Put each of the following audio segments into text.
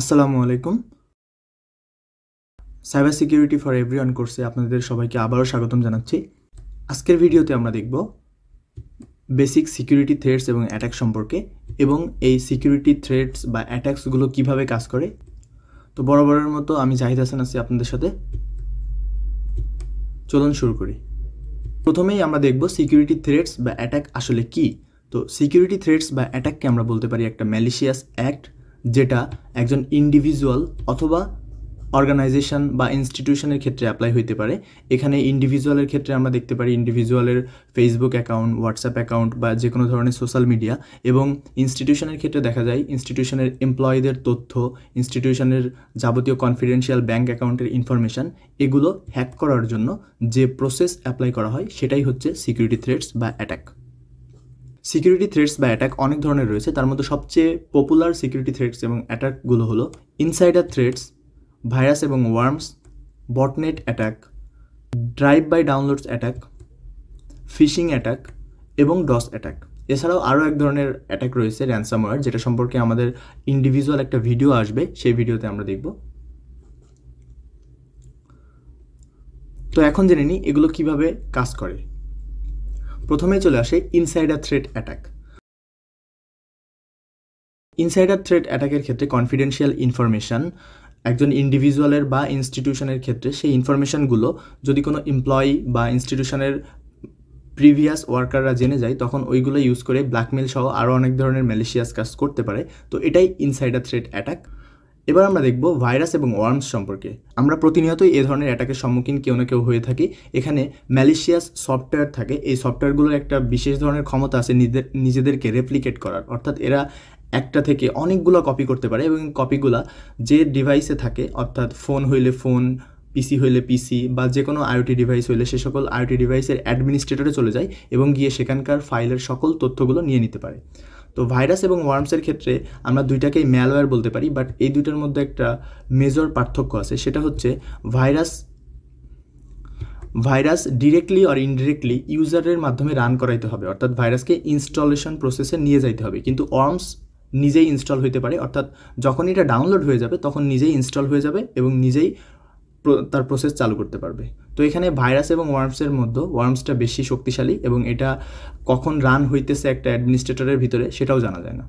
আসসালামু আলাইকুম cyber security for everyone কোর্সে আপনাদের সবাইকে আবারও স্বাগতম জানাচ্ছি আজকের ভিডিওতে আমরা দেখব বেসিক সিকিউরিটি থ্রেটস এবং অ্যাটাক সম্পর্কে এবং এই সিকিউরিটি থ্রেটস বা অ্যাট্যাক্সগুলো কিভাবে কাজ করে তো বরাবরের মতো আমি জাহিদ হাসান আছি আপনাদের সাথে চলুন শুরু করি প্রথমেই আমরা দেখব সিকিউরিটি থ্রেটস বা অ্যাটাক আসলে কি তো সিকিউরিটি থ্রেটস বা অ্যাটাককে আমরা বলতে পারি একটা ম্যালিশিয়াস অ্যাক্ট যেটা একজন ইন্ডিভিজুয়াল অথবা অর্গানাইজেশান বা ইনস্টিটিউশনের ক্ষেত্রে অ্যাপ্লাই হইতে পারে এখানে ইন্ডিভিজুয়ালের ক্ষেত্রে আমরা দেখতে পারি ইন্ডিভিজুয়ালের ফেসবুক অ্যাকাউন্ট হোয়াটসঅ্যাপ অ্যাকাউন্ট বা যে কোনো ধরনের সোশ্যাল মিডিয়া এবং ইনস্টিটিউশনের ক্ষেত্রে দেখা যায় ইনস্টিটিউশনের এমপ্লয়ীদের তথ্য ইনস্টিটিউশনের যাবতীয় কনফিডেন্সিয়াল ব্যাঙ্ক অ্যাকাউন্টের ইনফরমেশান এগুলো হ্যাক করার জন্য যে প্রসেস অ্যাপ্লাই করা হয় সেটাই হচ্ছে সিকিউরিটি থ্রেটস বা অ্যাট্যাক সিকিউরিটি থ্রেটস বা অ্যাটাক অনেক ধরনের রয়েছে তার মধ্যে সবচেয়ে পপুলার সিকিউরিটি থ্রেটস এবং অ্যাটাকগুলো হলো ইনসাইডার থ্রেটস ভাইরাস এবং worms botnet attack drive by downloads attack phishing attack এবং ডস অ্যাটাক এছাড়াও আরও এক ধরনের অ্যাটাক রয়েছে র্যানসামওয়্যার যেটা সম্পর্কে আমাদের ইন্ডিভিজুয়াল একটা ভিডিও আসবে সেই ভিডিওতে আমরা দেখব তো এখন জেনে নিই এগুলো কিভাবে কাজ করে প্রথমে চলে আসে insider threat attack insider threat অ্যাটাকের ক্ষেত্রে কনফিডেন্সিয়াল ইনফরমেশান একজন ইন্ডিভিজুয়ালের বা ইনস্টিটিউশনের ক্ষেত্রে সেই ইনফরমেশানগুলো যদি কোনো এমপ্লয়ি বা ইনস্টিটিউশনের প্রিভিয়াস ওয়ার্কাররা জেনে যায় তখন ওইগুলো ইউজ করে ব্ল্যাকমেল সহ আরও অনেক ধরনের ম্যালেশিয়াস কাজ করতে পারে তো এটাই ইনসাইডার থ্রেট অ্যাটাক এবার আমরা দেখব ভাইরাস এবং ওয়ার্মস সম্পর্কে আমরা প্রতিনিয়তই এ ধরনের অ্যাটাকের সম্মুখীন কেউ না কেউ হয়ে থাকি এখানে ম্যালিশিয়াস সফটওয়্যার থাকে এই সফটওয়্যারগুলোর একটা বিশেষ ধরনের ক্ষমতা আছে নিজেদেরকে রেপ্লিকেট করার অর্থাৎ এরা একটা থেকে অনেকগুলো কপি করতে পারে এবং কপিগুলা যে ডিভাইসে থাকে অর্থাৎ ফোন হইলে ফোন পিসি হইলে পিসি বা যে কোনো আইওটি ডিভাইস হইলে সে সকল আইওটি ডিভাইসের অ্যাডমিনিস্ট্রেটরে চলে যায় এবং গিয়ে সেখানকার ফাইলের সকল তথ্যগুলো নিয়ে নিতে পারে তো ভাইরাস এবং ওয়ার্মসের ক্ষেত্রে আমরা দুইটাকেই ম্যালওয়্যার বলতে পারি বাট এই দুইটার মধ্যে একটা মেজর পার্থক্য আছে সেটা হচ্ছে virus virus directly or indirectly ইউজারের মাধ্যমে রান করাইতে হবে অর্থাৎ ভাইরাসকে ইনস্টলেশন প্রসেসে নিয়ে যাইতে হবে কিন্তু ওয়ার্মস নিজেই ইনস্টল হইতে পারে অর্থাৎ যখন এটা ডাউনলোড হয়ে যাবে তখন নিজেই ইনস্টল হয়ে যাবে এবং নিজেই তার প্রসেস চালু করতে পারবে তো এখানে ভাইরাস এবং ওয়ার্মসের মধ্যে ওয়ার্মসটা বেশি শক্তিশালী এবং এটা কখন রান হইতেছে একটা অ্যাডমিনিস্ট্রেটরের ভিতরে সেটাও জানা যায় না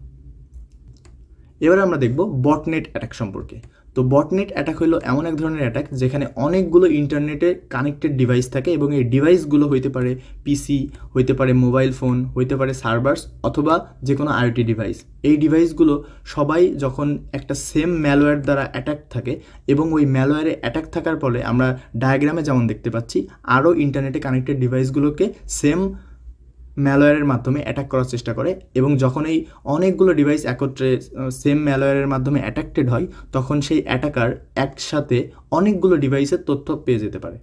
এবারে আমরা দেখব বটনেট অ্যাটাক সম্পর্কে তো বটনেট অ্যাটাক হলো এমন এক ধরনের অ্যাটাক যেখানে অনেকগুলো ইন্টারনেটে কানেক্টেড ডিভাইস থাকে এবং এই ডিভাইসগুলো হইতে পারে পিসি হইতে পারে মোবাইল ফোন হইতে পারে সার্ভার্স অথবা যে কোনো আইওটি ডিভাইস এই ডিভাইসগুলো সবাই যখন একটা সেম ম্যালওয়্যার দ্বারা অ্যাটাক থাকে এবং ওই ম্যালওয়্যারে অ্যাটাক থাকার ফলে আমরা ডায়াগ্রামে যেমন দেখতে পাচ্ছি আরও ইন্টারনেটে কানেক্টেড ডিভাইসগুলোকে সেম ম্যালওয়ারের মাধ্যমে অ্যাটাক করার চেষ্টা করে এবং যখন এই অনেকগুলো ডিভাইস একত্রে সেম ম্যালওয়ারের মাধ্যমে অ্যাট্যাক্টেড হয় তখন সেই অ্যাটাকার একসাথে অনেকগুলো ডিভাইসের তথ্য পেয়ে যেতে পারে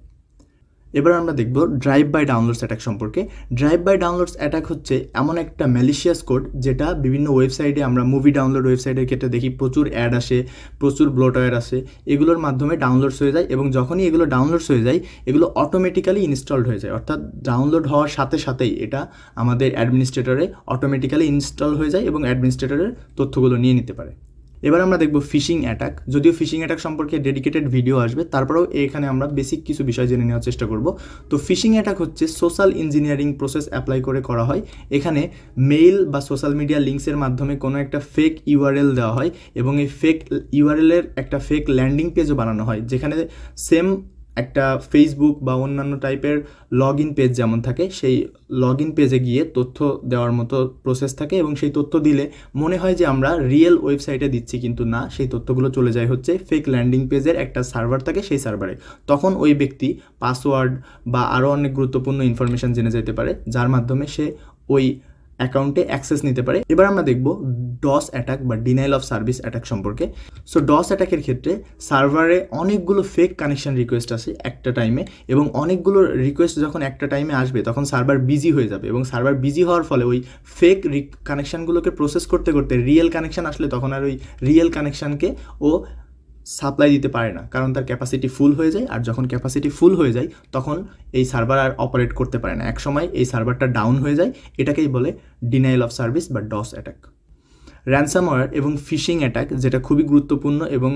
এবার আমরা দেখব ড্রাইভ বাই ডাউনলোডস অ্যাটাক সম্পর্কে ড্রাইভ বাই ডাউনলোডস অ্যাটাক হচ্ছে এমন একটা ম্যালিশিয়াস কোড যেটা বিভিন্ন ওয়েবসাইটে আমরা মুভি ডাউনলোড ওয়েবসাইটের ক্ষেত্রে দেখি প্রচুর অ্যাড আসে প্রচুর ব্লোটওয়্যার আসে এগুলোর মাধ্যমে ডাউনলোডস হয়ে যায় এবং যখনই এগুলো ডাউনলোডস হয়ে যায় এগুলো অটোমেটিক্যালি ইনস্টলড হয়ে যায় অর্থাৎ ডাউনলোড হওয়ার সাথে সাথেই এটা আমাদের অ্যাডমিনিস্ট্রেটরে অটোমেটিক্যালি ইনস্টল হয়ে যায় এবং অ্যাডমিনিস্ট্রেটরের তথ্যগুলো নিয়ে নিতে পারে এবার আমরা দেখব ফিশিং অ্যাটাক যদিও ফিশিং অ্যাটাক সম্পর্কে ডেডিকেটেড ভিডিও আসবে তারপরেও এখানে আমরা বেসিক কিছু বিষয় জেনে নেওয়ার চেষ্টা করব তো ফিশিং অ্যাটাক হচ্ছে সোশ্যাল ইঞ্জিনিয়ারিং প্রসেস অ্যাপ্লাই করে করা হয় এখানে মেইল বা সোশ্যাল মিডিয়া লিঙ্কসের মাধ্যমে কোনো একটা ফেক ইউআরএল দেওয়া হয় এবং এই ফেক ইউআরএলের একটা ফেক ল্যান্ডিং পেজও বানানো হয় যেখানে সেম একটা ফেসবুক বা অন্যান্য টাইপের লগ ইন পেজ যেমন থাকে সেই লগ ইন পেজে গিয়ে তথ্য দেওয়ার মতো প্রসেস থাকে এবং সেই তথ্য দিলে মনে হয় যে আমরা রিয়েল ওয়েবসাইটে দিচ্ছি কিন্তু না সেই তথ্যগুলো চলে যায় হচ্ছে ফেক ল্যান্ডিং পেজের একটা সার্ভার থাকে সেই সার্ভারে তখন ওই ব্যক্তি পাসওয়ার্ড বা আরও অনেক গুরুত্বপূর্ণ ইনফরমেশান জেনে যেতে পারে যার মাধ্যমে সে ওই অ্যাকাউন্টে অ্যাক্সেস নিতে পারে এবার আমরা দেখব ডস অ্যাটাক বা ডিনাইল অফ সার্ভিস অ্যাটাক সম্পর্কে সো ডস অ্যাটাকের ক্ষেত্রে সার্ভারে অনেকগুলো ফেক কানেকশান রিকোয়েস্ট আসে একটা টাইমে এবং অনেকগুলো রিকোয়েস্ট যখন একটা টাইমে আসবে তখন সার্ভার বিজি হয়ে যাবে এবং সার্ভার বিজি হওয়ার ফলে ওই ফেক কানেকশানগুলোকে প্রসেস করতে করতে রিয়েল কানেকশান আসলে তখন আর ওই রিয়েল কানেকশানকে ও সাপ্লাই দিতে পারে না কারণ তার ক্যাপাসিটি ফুল হয়ে যায় আর যখন ক্যাপাসিটি ফুল হয়ে যায় তখন এই সার্ভার আর অপারেট করতে পারে না একসময় এই সার্ভারটা ডাউন হয়ে যায় এটাকেই বলে ডিনাইল অফ সার্ভিস বা ডস অ্যাটাক র্যানসামওয়্যার এবং ফিশিং অ্যাটাক যেটা খুবই গুরুত্বপূর্ণ এবং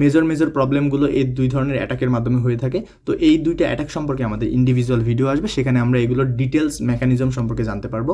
মেজর মেজর প্রবলেমগুলো এই দুই ধরনের অ্যাটাকের মাধ্যমে হয়ে থাকে তো এই দুইটা অ্যাটাক সম্পর্কে আমাদের ইন্ডিভিজুয়াল ভিডিও আসবে সেখানে আমরা এগুলোর ডিটেলস মেকানিজম সম্পর্কে জানতে পারবো